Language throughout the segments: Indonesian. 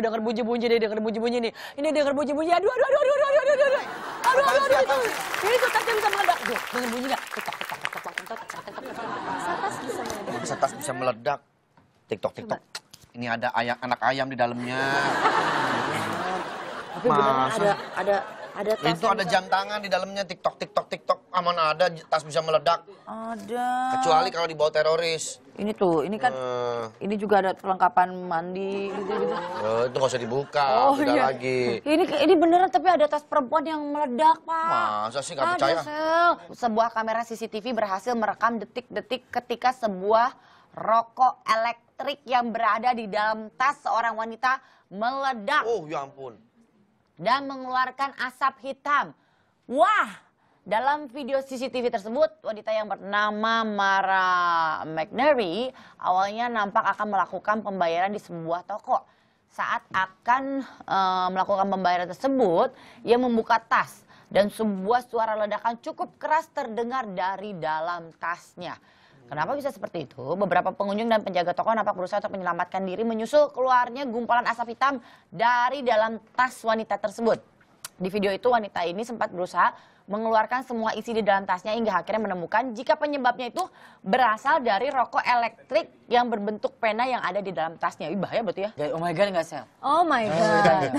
gue denger bunyi-bunyi deh, denger bunyi-bunyi nih. Ini denger bunyi-bunyi, aduh, aduh, aduh, aduh, aduh, aduh, aduh, aduh, aduh, aduh, aduh, aduh, Ini tuh tasnya bisa meledak. Duh, denger bunyi gak? Tiktok, tiktok, tiktok, tiktok, tiktok, tiktok, Bisa tas meledak. bisa meledak. Tiktok, tiktok. Ini ada ayam, anak ayam di dalamnya. Tapi beneran ada, ada, ada tas. Itu ada jam tangan di dalamnya, tiktok, tiktok, tiktok aman ada tas bisa meledak. Ada. Kecuali kalau dibawa teroris. Ini tuh, ini kan uh. ini juga ada perlengkapan mandi gitu-gitu. Uh, gitu. Eh, itu nggak usah dibuka, oh, udah iya. lagi. Ini ini beneran tapi ada tas perempuan yang meledak, Pak. Masa sih nggak percaya? Sel. Sebuah kamera CCTV berhasil merekam detik-detik ketika sebuah rokok elektrik yang berada di dalam tas seorang wanita meledak. Oh, ya ampun. Dan mengeluarkan asap hitam. Wah, dalam video CCTV tersebut, wanita yang bernama Mara McNary awalnya nampak akan melakukan pembayaran di sebuah toko. Saat akan e, melakukan pembayaran tersebut, ia membuka tas dan sebuah suara ledakan cukup keras terdengar dari dalam tasnya. Kenapa bisa seperti itu? Beberapa pengunjung dan penjaga toko nampak berusaha untuk menyelamatkan diri menyusul keluarnya gumpalan asap hitam dari dalam tas wanita tersebut. Di video itu wanita ini sempat berusaha mengeluarkan semua isi di dalam tasnya hingga akhirnya menemukan jika penyebabnya itu berasal dari rokok elektrik yang berbentuk pena yang ada di dalam tasnya. Ih, bahaya betul ya. Jadi, oh my God nggak, Sel? Oh my eh, God. Oh my God.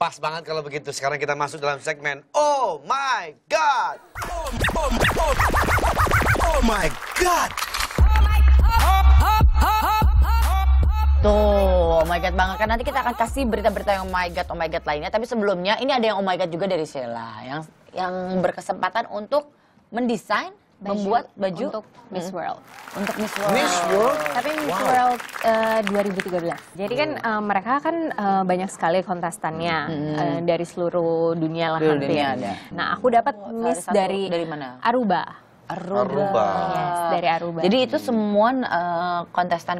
Pas banget kalau begitu. Sekarang kita masuk dalam segmen Oh My God. Oh, oh, oh, oh my God. Tuh, oh my god banget kan nanti kita akan kasih berita-berita yang oh my god, oh my god lainnya. Tapi sebelumnya ini ada yang oh my god juga dari Sheila yang yang berkesempatan untuk mendesain baju membuat baju untuk Miss World. Hmm. Untuk Miss World. Miss World. Tapi Miss wow. World uh, eh, 2013. Jadi kan uh, mereka kan uh, banyak sekali kontestannya hmm. uh, dari seluruh dunia lah hampir. ada. Nah, aku dapat oh, Miss dari dari mana? Aruba. Aruba. Aruba. Yes, dari Aruba. Jadi itu semua kontestan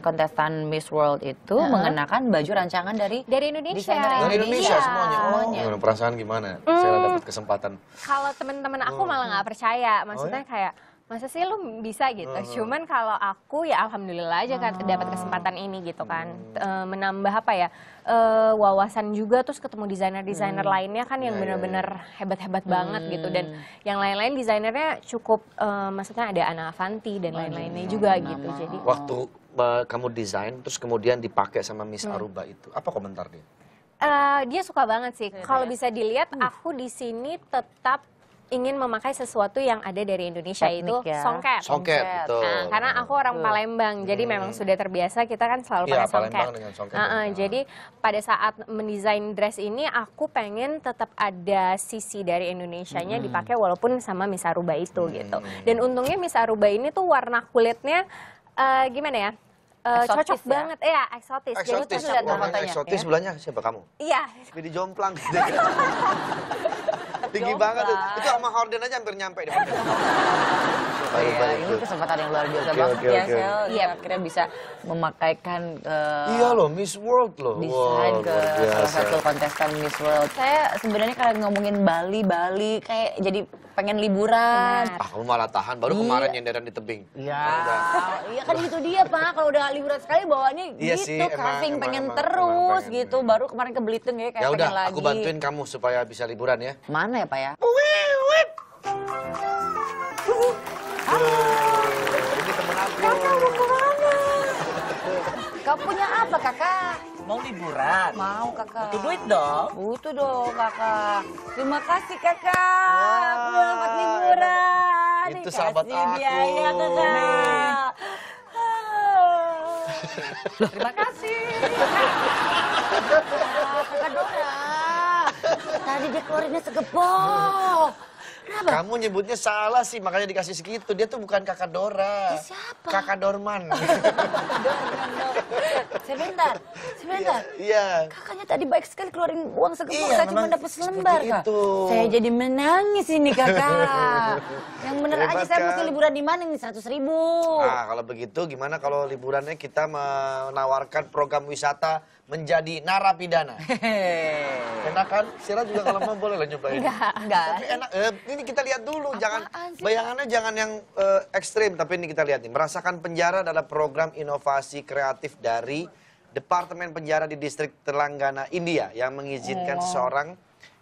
eh, kontestan-kontestan Miss World itu uh mengenakan baju rancangan dari dari Indonesia. Dari Indonesia semuanya. Oh, gimana perasaan gimana? Mm. Saya dapat kesempatan. Kalau teman-teman aku oh. malah nggak percaya, maksudnya oh, ya? kayak masa sih lu bisa gitu uh. cuman kalau aku ya alhamdulillah aja kan uh. dapat ah. kesempatan ini gitu kan uh hmm. eh, -huh. menambah apa ya uh, wawasan juga terus ketemu desainer desainer -huh. Hmm. lainnya kan yang iya, iya, iya. bener benar yeah. hebat hebat -huh. banget gitu dan hmm. yang lain-lain desainernya cukup uh, maksudnya ada Ana Avanti dan nah, lain-lainnya juga nama. gitu jadi waktu uh, kamu desain terus kemudian dipakai sama Miss Aruba itu apa komentar dia? Uh, dia suka banget sih. Kalau bisa dilihat, aku di sini tetap ingin memakai sesuatu yang ada dari Indonesia Teknik itu ya. songket. Songket, Nah, karena aku orang betul. Palembang, jadi hmm. memang sudah terbiasa kita kan selalu ya, pakai songket. songket uh -uh. Jadi pada saat mendesain dress ini aku pengen tetap ada sisi dari Indonesianya hmm. dipakai walaupun sama Miss Aruba itu hmm. gitu. Dan untungnya Miss Aruba ini tuh warna kulitnya uh, gimana ya? Uh, cocok ya? banget ya eksotis. eksotis. Jadi tuh sudah Eksotis ya? sebelahnya siapa kamu? Iya. Jadi jomplang. Tinggi Coba. banget tuh. Itu sama Horden aja hampir nyampe deh. Oh, iya, ini kesempatan yang luar biasa okay, banget okay, ya, okay. Sel. Iya, iya, akhirnya bisa memakaikan uh, Iya loh, Miss World loh. Desain wow, ke salah satu kontestan Miss World. Saya sebenarnya kalau ngomongin Bali, Bali kayak jadi pengen liburan. Ah, lu malah tahan baru iya. kemarin nyenderan di tebing. Iya kan itu dia pak kalau udah liburan sekali bawaannya iya gitu sih, craving pengen emang, terus emang pengen. gitu baru kemarin ke Belitung ya kayak ya udah, aku bantuin kamu supaya bisa liburan ya mana ya pak ya Wiwit. aku. mau Kau punya apa kakak? Mau liburan? Mau kakak. Butuh duit dong? Butuh dong kakak. Terima kasih kakak. aku Selamat liburan. Itu sahabat Kasih aku. biaya kakak. Terima kasih. Kak Dora. Tadi dikeluarinnya segebo siapa? Kamu nyebutnya salah sih, makanya dikasih segitu. Dia tuh bukan kakak Dora. siapa? Kakak Dorman. sebentar, sebentar. Iya, iya. Kakaknya tadi baik sekali keluarin uang segitu, iya, saya cuma dapat selembar, Kak. Itu. Saya jadi menangis ini, Kakak. Yang bener Hebat, aja saya mesti liburan di mana nih, seratus ribu. Nah kalau begitu gimana kalau liburannya kita menawarkan program wisata menjadi narapidana. Enak kan? Sila juga kalau mau boleh lah nyobain. Enggak, enggak. Tapi enak, eh, ini kita kita lihat dulu, Apaan jangan sih? bayangannya jangan yang uh, ekstrim, tapi ini kita lihat nih. Merasakan penjara adalah program inovasi kreatif dari Departemen Penjara di Distrik Telangana, India yang mengizinkan oh. seseorang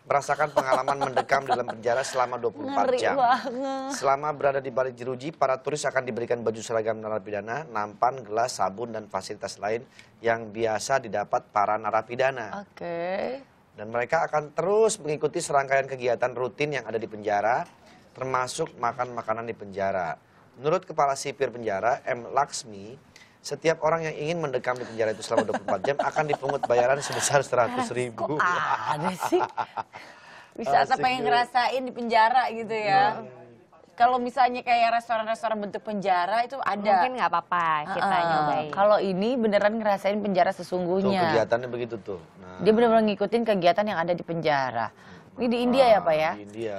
merasakan pengalaman mendekam dalam penjara selama 24 Ngeri jam. Banget. Selama berada di balik jeruji, para turis akan diberikan baju seragam narapidana, nampan, gelas, sabun, dan fasilitas lain yang biasa didapat para narapidana. Oke. Okay. Dan mereka akan terus mengikuti serangkaian kegiatan rutin yang ada di penjara, termasuk makan makanan di penjara. Menurut Kepala Sipir Penjara, M. Laksmi, setiap orang yang ingin mendekam di penjara itu selama 24 jam akan dipungut bayaran sebesar 100 ribu. Kok ada sih? Bisa apa yang ngerasain di penjara gitu ya. Iya. Kalau misalnya kayak restoran-restoran bentuk penjara itu ada. Mungkin nggak apa-apa kita uh, nyobain. Kalau ini beneran ngerasain penjara sesungguhnya. Tuh, kegiatannya begitu tuh. Nah. Dia bener-bener ngikutin kegiatan yang ada di penjara. Ini di India ya nah, Pak ya?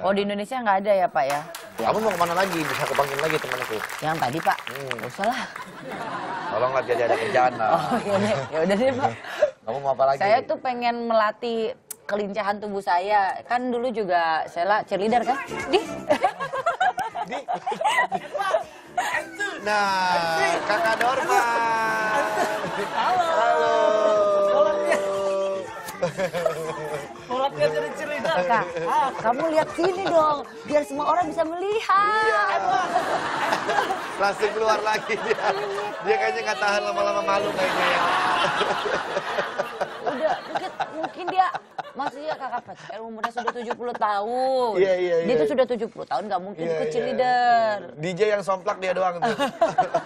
Oh di Indonesia nggak ada ya Pak ya? Kamu mau kemana lagi? Bisa aku panggil lagi temanku. Yang tadi Pak? Hmm. Gak usah lah. Tolonglah jadi ada kerjaan lah. Oh iya, iya. Ya udah deh Pak. Kamu mau apa lagi? Saya tuh pengen melatih kelincahan tubuh saya. Kan dulu juga saya lah cheerleader kan? Di. Di. Nah, Kakak Dorma. Halo. Halo. jadi Kak, ah, kamu lihat sini dong, biar semua orang bisa melihat. Iya. keluar lagi dia. Dia kayaknya nggak tahan lama-lama malu kayaknya ya mungkin dia maksudnya kakak pacar umurnya sudah 70 tahun. Iya, yeah, iya, yeah, yeah. Dia itu iya. sudah 70 tahun gak mungkin yeah, kecil yeah. Iya. leader. DJ yang somplak dia doang tuh.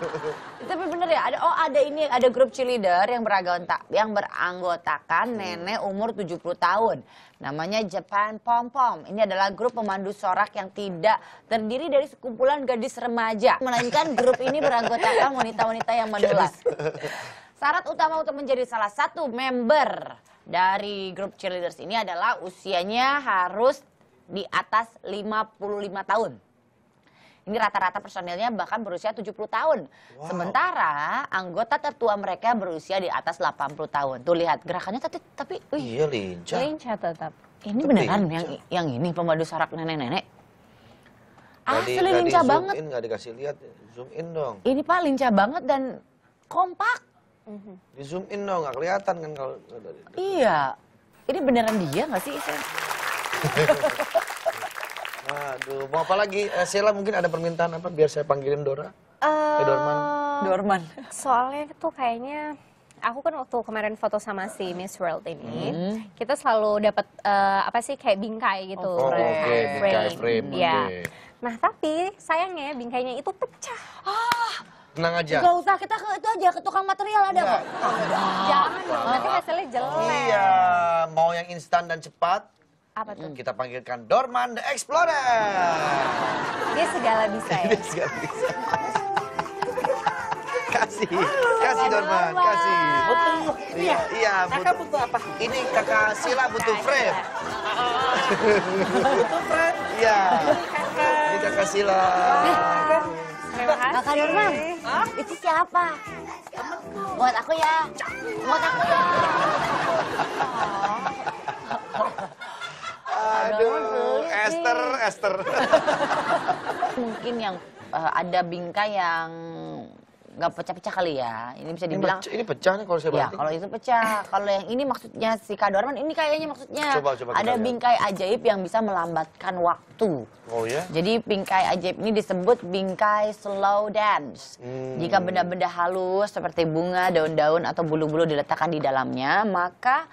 Tapi bener ya, ada oh ada ini ada grup cheerleader yang beragota yang beranggotakan hmm. nenek umur 70 tahun. Namanya Japan Pom Pom. Ini adalah grup pemandu sorak yang tidak terdiri dari sekumpulan gadis remaja, melainkan grup ini beranggotakan wanita-wanita yang menular. Syarat utama untuk menjadi salah satu member dari grup cheerleaders ini adalah usianya harus di atas 55 tahun. Ini rata-rata personilnya bahkan berusia 70 tahun. Wow. Sementara anggota tertua mereka berusia di atas 80 tahun. Tuh lihat gerakannya tapi tapi wih. Iya lincah. Lincah tetap. Ini tapi beneran lincah. yang yang ini pemandu sorak nenek-nenek. Asli lincah banget. Gak dikasih lihat, zoom in dong. Ini Pak lincah banget dan kompak hmm Di zoom in dong, gak nggak kelihatan kan kalau. Iya, ini beneran dia gak sih? Aduh, mau apa lagi? Eh, Sheila mungkin ada permintaan apa biar saya panggilin Dora? Uh, eh, Dorman. Eh, Dorman. Soalnya tuh kayaknya aku kan waktu kemarin foto sama si Miss World ini, hmm. kita selalu dapat uh, eh, apa sih kayak bingkai gitu, oh, frame. Okay, bingkai frame. Ya. Okay. Nah, tapi sayangnya bingkainya itu pecah. Ah, Tenang aja. Gak usah, kita ke itu aja, ke tukang material ada iya. kok. Jangan dong, nanti iya. hasilnya jelek. Iya, mau yang instan dan cepat, apa tuh? Kita panggilkan Dorman the Explorer. Dia segala bisa ya. Dia segala bisa. kasih, kasih Dorman, kasih. Butuh iya. Iya, butuh. Kakak butuh apa? Ini kakak Sila butuh nah, frame. Iya. butuh frame? Iya. Ini kakak Sila. Kak kasih. Hah? itu siapa? Buat aku ya. Buat aku ya. Aduh, Esther, Esther. Mungkin yang uh, ada bingkai yang nggak pecah-pecah kali ya. Ini bisa dibilang. Ini pecah, nih kalau saya bilang. Ya, kalau itu pecah. kalau yang ini maksudnya si Kadorman ini kayaknya maksudnya coba, coba ada lihat. Ya. bingkai ajaib yang bisa melambatkan waktu. Oh ya. Jadi bingkai ajaib ini disebut bingkai slow dance. Hmm. Jika benda-benda halus seperti bunga, daun-daun atau bulu-bulu diletakkan di dalamnya, maka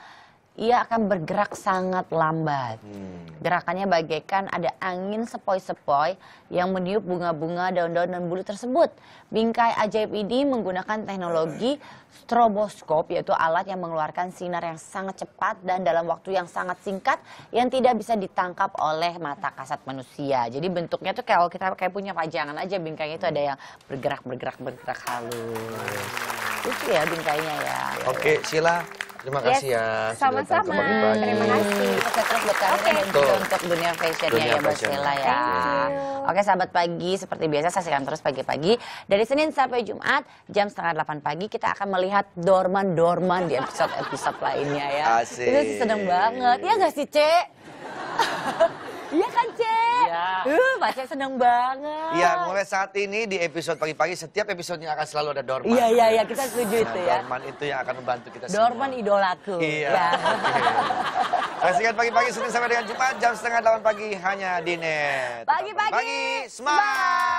ia akan bergerak sangat lambat. Hmm. Gerakannya bagaikan ada angin sepoi-sepoi yang meniup bunga-bunga, daun-daun, dan bulu tersebut. Bingkai ajaib ini menggunakan teknologi stroboskop, yaitu alat yang mengeluarkan sinar yang sangat cepat dan dalam waktu yang sangat singkat yang tidak bisa ditangkap oleh mata kasat manusia. Jadi bentuknya tuh kalau kita kayak punya pajangan aja bingkainya itu ada yang bergerak, bergerak, bergerak halus. Lucu ya bingkainya ya. Oke, Sila. Terima kasih yes. ya. Sama-sama. Terima kasih. Oke, terus okay. untuk dunia fashionnya dunia ya Bos Sheila ya. Oke sahabat pagi, seperti biasa saya saksikan terus pagi-pagi. Dari Senin sampai Jumat jam setengah delapan pagi kita akan melihat dorman-dorman di episode-episode lainnya ya. Asik. Itu sih seneng banget. Ya gak sih, Cek? Iya kan, Cek? Uh, Pak eh, seneng banget. Iya, mulai saat ini di episode pagi-pagi setiap episodenya akan selalu ada Dorman. Iya, iya, iya, kita setuju itu ya. Dorman itu yang akan membantu kita Dorman idolaku. Iya. Ya. Nah, pagi-pagi Senin sampai dengan Jumat jam setengah delapan pagi hanya di net. Pagi-pagi, smart.